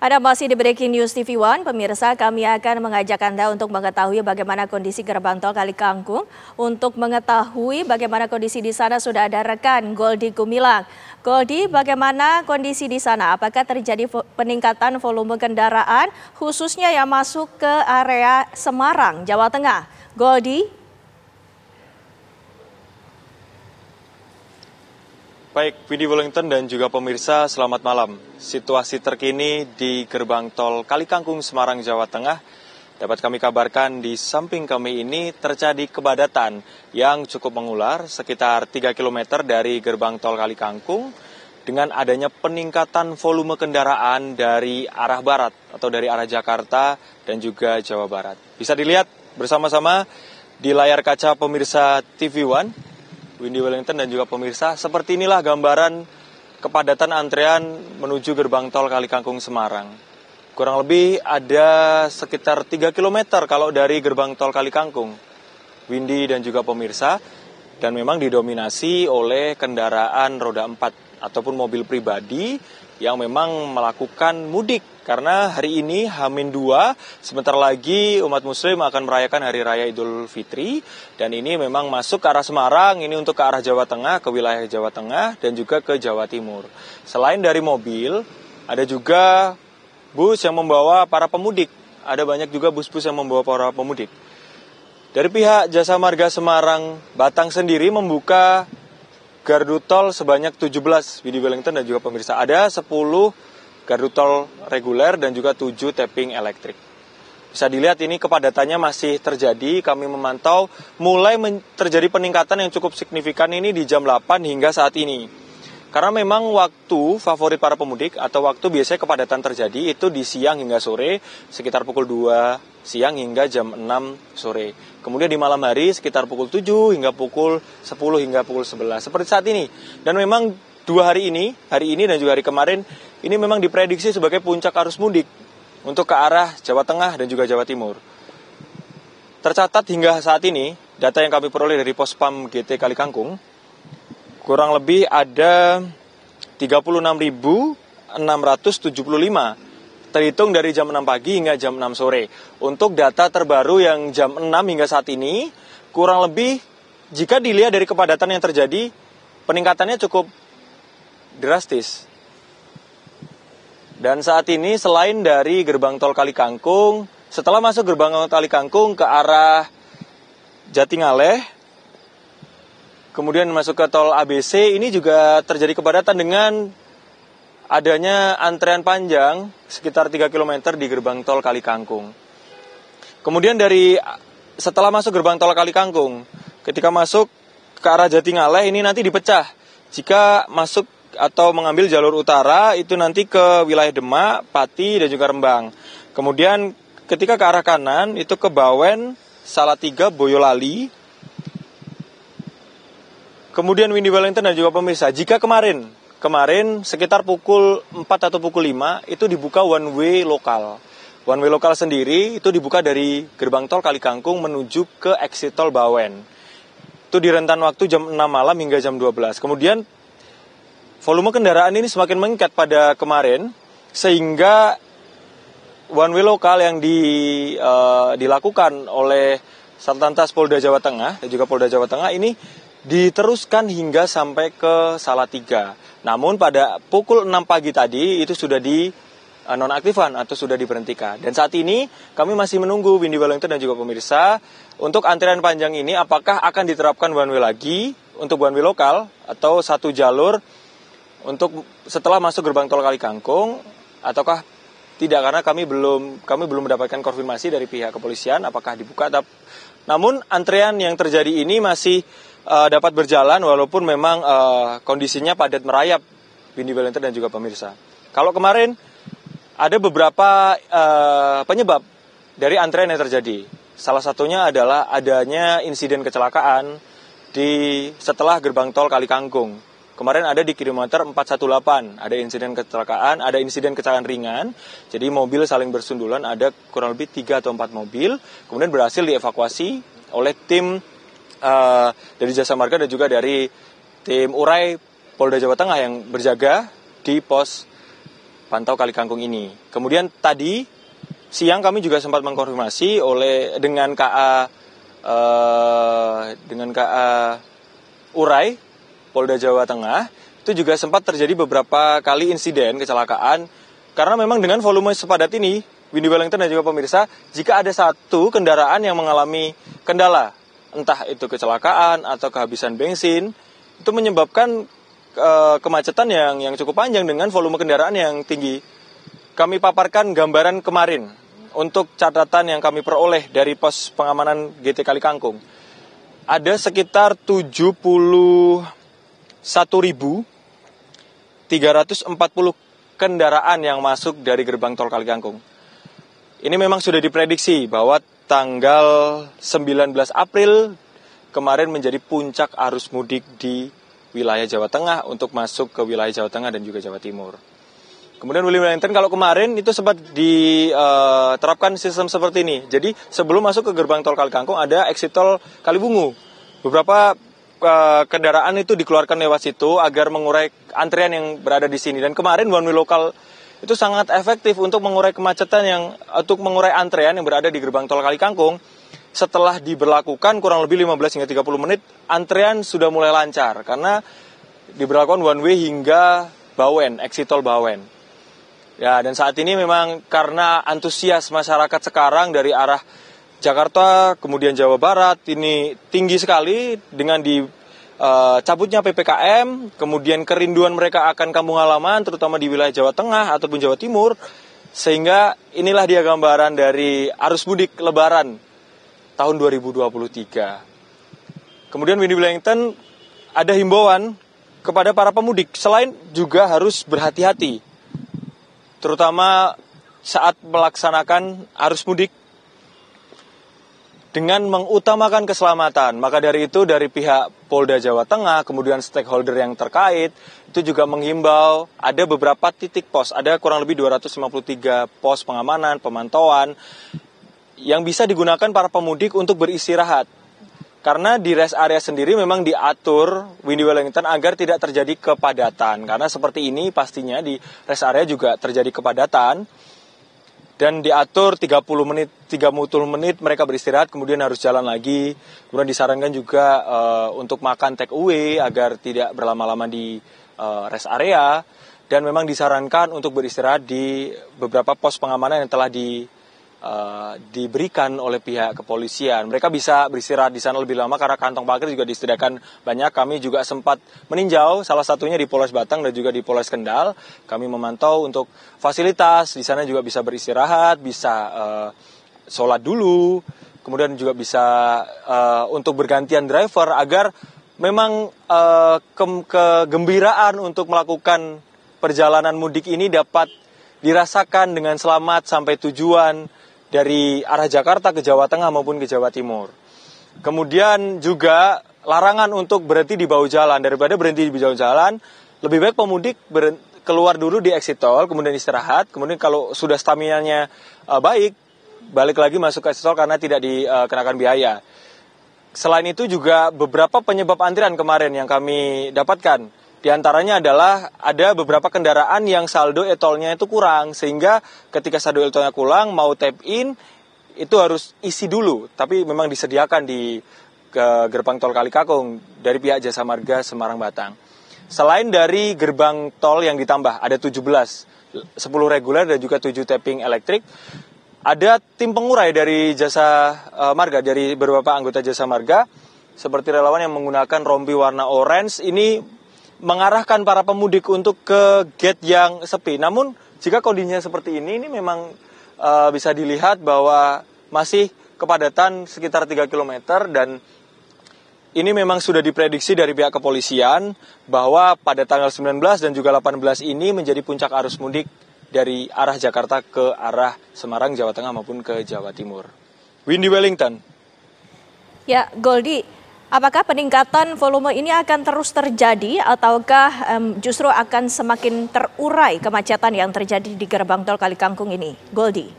Ada masih di Breaking News TV One, pemirsa kami akan mengajak Anda untuk mengetahui bagaimana kondisi gerbang tol Kali Kangkung. Untuk mengetahui bagaimana kondisi di sana sudah ada rekan Goldi Gumilang. Goldi, bagaimana kondisi di sana? Apakah terjadi peningkatan volume kendaraan khususnya yang masuk ke area Semarang, Jawa Tengah? Goldi, Baik, Widi Wellington dan juga pemirsa, selamat malam. Situasi terkini di gerbang tol Kalikangkung, Semarang, Jawa Tengah, dapat kami kabarkan di samping kami ini terjadi kepadatan yang cukup mengular sekitar 3 km dari gerbang tol Kalikangkung dengan adanya peningkatan volume kendaraan dari arah barat atau dari arah Jakarta dan juga Jawa Barat. Bisa dilihat bersama-sama di layar kaca pemirsa TV One Windy Wellington dan juga pemirsa, seperti inilah gambaran kepadatan antrean menuju gerbang tol Kali Kangkung Semarang. Kurang lebih ada sekitar 3 km kalau dari gerbang tol Kali Kangkung. Windy dan juga pemirsa, dan memang didominasi oleh kendaraan roda 4 ataupun mobil pribadi yang memang melakukan mudik karena hari ini Hamin 2, sebentar lagi umat muslim akan merayakan Hari Raya Idul Fitri. Dan ini memang masuk ke arah Semarang, ini untuk ke arah Jawa Tengah, ke wilayah Jawa Tengah, dan juga ke Jawa Timur. Selain dari mobil, ada juga bus yang membawa para pemudik. Ada banyak juga bus-bus yang membawa para pemudik. Dari pihak Jasa Marga Semarang Batang sendiri membuka gardu tol sebanyak 17 di Wellington dan juga pemirsa. Ada 10 gardu tol reguler dan juga tujuh tapping elektrik. Bisa dilihat ini kepadatannya masih terjadi, kami memantau mulai terjadi peningkatan yang cukup signifikan ini di jam 8 hingga saat ini. Karena memang waktu favorit para pemudik atau waktu biasanya kepadatan terjadi itu di siang hingga sore, sekitar pukul 2 siang hingga jam 6 sore. Kemudian di malam hari sekitar pukul 7 hingga pukul 10 hingga pukul 11, seperti saat ini. Dan memang dua hari ini, hari ini dan juga hari kemarin, ini memang diprediksi sebagai puncak arus mudik untuk ke arah Jawa Tengah dan juga Jawa Timur. Tercatat hingga saat ini, data yang kami peroleh dari Pospam GT Kali Kangkung, kurang lebih ada 36.675 terhitung dari jam 6 pagi hingga jam 6 sore. Untuk data terbaru yang jam 6 hingga saat ini, kurang lebih jika dilihat dari kepadatan yang terjadi, peningkatannya cukup drastis. Dan saat ini selain dari gerbang tol Kali Kangkung, setelah masuk gerbang tol Kali Kangkung ke arah Jatingaleh, kemudian masuk ke tol ABC, ini juga terjadi kepadatan dengan adanya antrean panjang sekitar 3 km di gerbang tol Kali Kangkung. Kemudian dari setelah masuk gerbang tol Kali Kangkung, ketika masuk ke arah Jatingaleh ini nanti dipecah. Jika masuk atau mengambil jalur utara itu nanti ke wilayah Demak, Pati dan juga Rembang. Kemudian ketika ke arah kanan itu ke Bawen, Salatiga, Boyolali. Kemudian Windy Wellington dan juga pemirsa, jika kemarin kemarin sekitar pukul 4 atau pukul 5 itu dibuka one way lokal. One way lokal sendiri itu dibuka dari gerbang tol Kali Kangkung menuju ke exit tol Bawen. Itu di rentan waktu jam 6 malam hingga jam 12. Kemudian volume kendaraan ini semakin meningkat pada kemarin sehingga one way lokal yang di, uh, dilakukan oleh Satlantas Polda Jawa Tengah dan juga Polda Jawa Tengah ini diteruskan hingga sampai ke Salatiga. Namun pada pukul 6 pagi tadi itu sudah di uh, eh, nonaktifan atau sudah diberhentikan. Dan saat ini kami masih menunggu Windy Wellington dan juga pemirsa untuk antrian panjang ini apakah akan diterapkan one way lagi untuk one way lokal atau satu jalur untuk setelah masuk gerbang tol Kali Kangkung ataukah tidak karena kami belum kami belum mendapatkan konfirmasi dari pihak kepolisian apakah dibuka atau namun antrean yang terjadi ini masih uh, dapat berjalan walaupun memang uh, kondisinya padat merayap Windy Valentine dan juga pemirsa. Kalau kemarin ada beberapa uh, penyebab dari antrean yang terjadi. Salah satunya adalah adanya insiden kecelakaan di setelah gerbang tol Kali Kangkung Kemarin ada di kilometer 418, ada insiden kecelakaan, ada insiden kecelakaan ringan. Jadi mobil saling bersundulan, ada kurang lebih 3 atau 4 mobil. Kemudian berhasil dievakuasi oleh tim uh, dari Jasa Marga dan juga dari tim Urai Polda Jawa Tengah yang berjaga di pos pantau Kali Kangkung ini. Kemudian tadi siang kami juga sempat mengkonfirmasi oleh dengan KA uh, eh, dengan KA Urai Polda Jawa Tengah itu juga sempat terjadi beberapa kali insiden kecelakaan karena memang dengan volume sepadat ini Windy Wellington dan juga pemirsa jika ada satu kendaraan yang mengalami kendala entah itu kecelakaan atau kehabisan bensin itu menyebabkan e, kemacetan yang yang cukup panjang dengan volume kendaraan yang tinggi. Kami paparkan gambaran kemarin untuk catatan yang kami peroleh dari pos pengamanan GT Kali Kangkung. Ada sekitar 70 1.340 kendaraan yang masuk dari gerbang tol Kalikangkung. Ini memang sudah diprediksi bahwa tanggal 19 April kemarin menjadi puncak arus mudik di wilayah Jawa Tengah untuk masuk ke wilayah Jawa Tengah dan juga Jawa Timur. Kemudian William Wellington kalau kemarin itu sempat diterapkan eh, sistem seperti ini. Jadi sebelum masuk ke gerbang tol Kalikangkung ada exit tol Kalibungu. Beberapa Eh, kendaraan itu dikeluarkan lewat situ agar mengurai antrian yang berada di sini. Dan kemarin one way lokal itu sangat efektif untuk mengurai kemacetan yang untuk mengurai antrean yang berada di gerbang tol Kali Kangkung. Setelah diberlakukan kurang lebih 15 hingga 30 menit, antrean sudah mulai lancar karena diberlakukan one way hingga Bawen, exit tol Bawen. Ya, dan saat ini memang karena antusias masyarakat sekarang dari arah Jakarta, kemudian Jawa Barat ini tinggi sekali dengan di uh, cabutnya PPKM, kemudian kerinduan mereka akan kampung halaman terutama di wilayah Jawa Tengah ataupun Jawa Timur. Sehingga inilah dia gambaran dari arus mudik lebaran tahun 2023. Kemudian Windy Wellington ada himbauan kepada para pemudik selain juga harus berhati-hati terutama saat melaksanakan arus mudik dengan mengutamakan keselamatan. Maka dari itu dari pihak Polda Jawa Tengah, kemudian stakeholder yang terkait, itu juga menghimbau ada beberapa titik pos, ada kurang lebih 253 pos pengamanan, pemantauan, yang bisa digunakan para pemudik untuk beristirahat. Karena di rest area sendiri memang diatur Windy Wellington agar tidak terjadi kepadatan. Karena seperti ini pastinya di rest area juga terjadi kepadatan dan diatur 30 menit 30 menit mereka beristirahat kemudian harus jalan lagi kemudian disarankan juga uh, untuk makan take away agar tidak berlama-lama di uh, rest area dan memang disarankan untuk beristirahat di beberapa pos pengamanan yang telah di uh, diberikan oleh pihak kepolisian. Mereka bisa beristirahat di sana lebih lama karena kantong parkir juga disediakan banyak. Kami juga sempat meninjau salah satunya di Polres Batang dan juga di Polres Kendal. Kami memantau untuk fasilitas di sana juga bisa beristirahat, bisa uh, sholat dulu, kemudian juga bisa uh, untuk bergantian driver agar memang uh, ke kegembiraan untuk melakukan perjalanan mudik ini dapat dirasakan dengan selamat sampai tujuan dari arah Jakarta ke Jawa Tengah maupun ke Jawa Timur. Kemudian juga larangan untuk berhenti di bahu jalan. Daripada berhenti di bahu jalan, lebih baik pemudik keluar dulu di exit tol, kemudian istirahat. Kemudian kalau sudah stamina-nya eh, baik, balik lagi masuk ke exit tol karena tidak dikenakan eh, biaya. Selain itu juga beberapa penyebab antrian kemarin yang kami dapatkan di antaranya adalah ada beberapa kendaraan yang saldo etolnya itu kurang sehingga ketika saldo etolnya kurang mau tap in itu harus isi dulu tapi memang disediakan di ke gerbang tol Kalikakung dari pihak Jasa Marga Semarang Batang. Selain dari gerbang tol yang ditambah ada 17, 10 reguler dan juga 7 tapping elektrik, ada tim pengurai dari Jasa e, Marga dari beberapa anggota Jasa Marga seperti relawan yang menggunakan rompi warna orange ini mengarahkan para pemudik untuk ke gate yang sepi. Namun jika kondisinya seperti ini, ini memang uh, bisa dilihat bahwa masih kepadatan sekitar 3 km dan ini memang sudah diprediksi dari pihak kepolisian bahwa pada tanggal 19 dan juga 18 ini menjadi puncak arus mudik dari arah Jakarta ke arah Semarang, Jawa Tengah maupun ke Jawa Timur. Windy Wellington. Ya, Goldie. Apakah peningkatan volume ini akan terus terjadi ataukah um, justru akan semakin terurai kemacetan yang terjadi di gerbang tol Kali Kangkung ini? Goldi.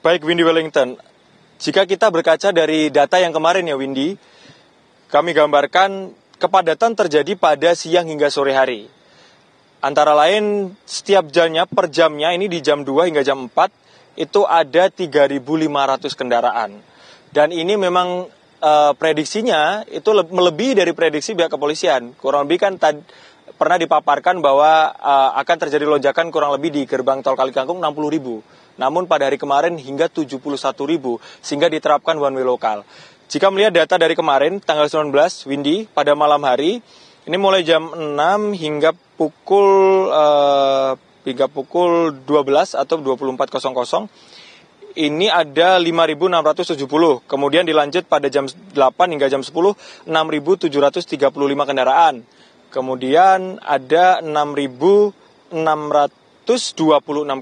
Baik Windy Wellington, jika kita berkaca dari data yang kemarin ya Windy, kami gambarkan kepadatan terjadi pada siang hingga sore hari. Antara lain setiap jamnya per jamnya ini di jam 2 hingga jam 4 itu ada 3.500 kendaraan. Dan ini memang e, prediksinya itu melebihi dari prediksi pihak kepolisian. Kurang lebih kan tad, pernah dipaparkan bahwa e, akan terjadi lonjakan kurang lebih di gerbang tol Kali Kangkung 60.000. Namun pada hari kemarin hingga 71.000 sehingga diterapkan one way lokal. Jika melihat data dari kemarin tanggal 19 Windy pada malam hari ini mulai jam 6 hingga pukul uh, hingga pukul 12 atau 24.00 ini ada 5.670. Kemudian dilanjut pada jam 8 hingga jam 10, 6.735 kendaraan. Kemudian ada 6.626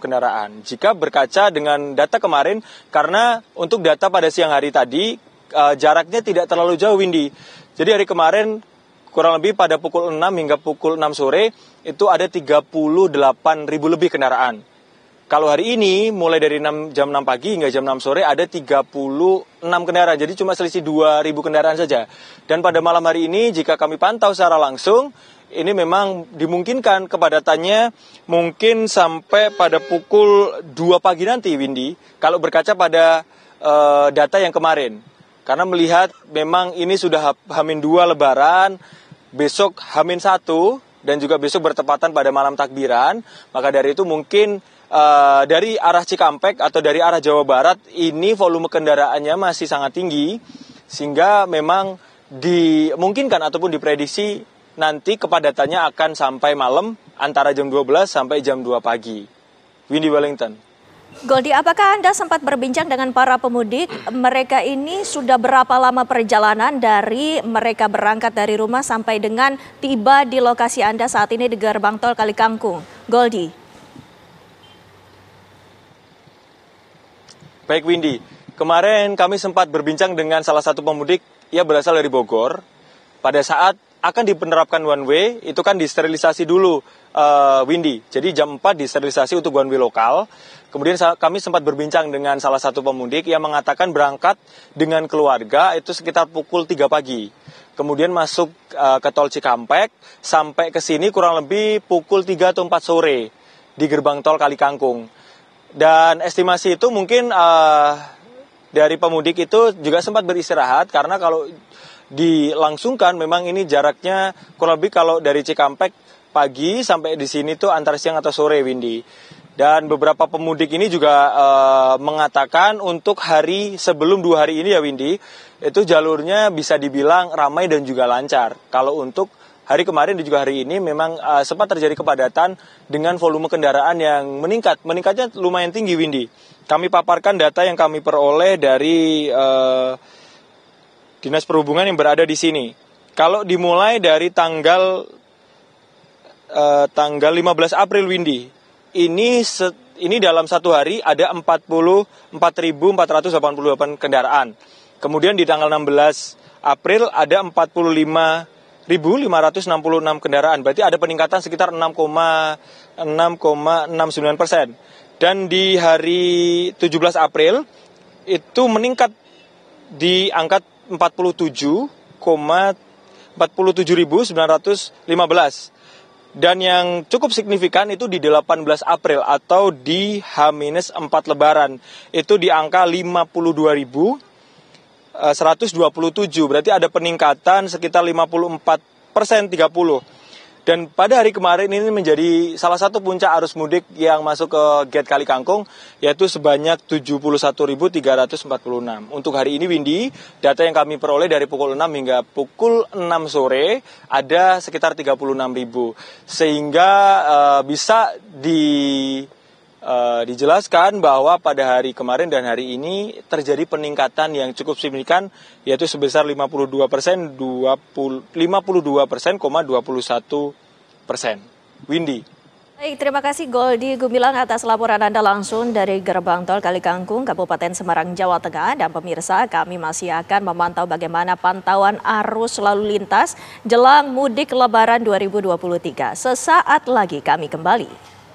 kendaraan. Jika berkaca dengan data kemarin, karena untuk data pada siang hari tadi, eh, jaraknya tidak terlalu jauh, Windy. Jadi hari kemarin kurang lebih pada pukul 6 hingga pukul 6 sore itu ada 38 ribu lebih kendaraan. Kalau hari ini mulai dari 6, jam 6 pagi hingga jam 6 sore ada 36 kendaraan. Jadi cuma selisih 2.000 kendaraan saja. Dan pada malam hari ini jika kami pantau secara langsung ini memang dimungkinkan kepadatannya mungkin sampai pada pukul 2 pagi nanti Windy kalau berkaca pada uh, data yang kemarin. Karena melihat memang ini sudah hamin dua lebaran, besok hamin satu, dan juga besok bertepatan pada malam takbiran. Maka dari itu mungkin uh, dari arah Cikampek atau dari arah Jawa Barat ini volume kendaraannya masih sangat tinggi sehingga memang dimungkinkan ataupun diprediksi nanti kepadatannya akan sampai malam antara jam 12 sampai jam 2 pagi. Windy Wellington. Goldi, apakah Anda sempat berbincang dengan para pemudik? Mereka ini sudah berapa lama perjalanan dari mereka berangkat dari rumah sampai dengan tiba di lokasi Anda saat ini di gerbang tol Kalikangkung? Goldi. Baik Windy, kemarin kami sempat berbincang dengan salah satu pemudik, ia berasal dari Bogor. Pada saat akan dipenerapkan one way itu kan disterilisasi dulu uh, Windy. Jadi jam 4 disterilisasi untuk one way lokal. Kemudian kami sempat berbincang dengan salah satu pemudik yang mengatakan berangkat dengan keluarga itu sekitar pukul 3 pagi. Kemudian masuk uh, ke tol Cikampek sampai ke sini kurang lebih pukul 3 atau 4 sore di gerbang tol Kali Kangkung. Dan estimasi itu mungkin uh, dari pemudik itu juga sempat beristirahat karena kalau dilangsungkan memang ini jaraknya kurang lebih kalau dari Cikampek pagi sampai di sini tuh antara siang atau sore Windy. Dan beberapa pemudik ini juga e, mengatakan untuk hari sebelum dua hari ini ya Windy, itu jalurnya bisa dibilang ramai dan juga lancar. Kalau untuk hari kemarin dan juga hari ini memang e, sempat terjadi kepadatan dengan volume kendaraan yang meningkat. Meningkatnya lumayan tinggi Windy. Kami paparkan data yang kami peroleh dari... E, dinas perhubungan yang berada di sini. Kalau dimulai dari tanggal eh, tanggal 15 April Windy, ini set, ini dalam satu hari ada 44.488 kendaraan. Kemudian di tanggal 16 April ada 45.566 kendaraan. Berarti ada peningkatan sekitar 6,69 persen. Dan di hari 17 April itu meningkat di angka dan yang cukup signifikan itu di 18 April atau di H-4 Lebaran itu di angka 52.127 eh, berarti ada peningkatan sekitar 54 persen 30 dan pada hari kemarin ini menjadi salah satu puncak arus mudik yang masuk ke Gate Kali Kangkung yaitu sebanyak 71.346. Untuk hari ini Windy, data yang kami peroleh dari pukul 6 hingga pukul 6 sore ada sekitar 36.000 sehingga uh, bisa di e, dijelaskan bahwa pada hari kemarin dan hari ini terjadi peningkatan yang cukup signifikan yaitu sebesar 52 persen 52 persen, 21 persen. Windy. Baik, terima kasih Goldi Gumilang atas laporan Anda langsung dari Gerbang Tol Kalikangkung, Kabupaten Semarang, Jawa Tengah. Dan pemirsa, kami masih akan memantau bagaimana pantauan arus lalu lintas jelang mudik lebaran 2023. Sesaat lagi kami kembali.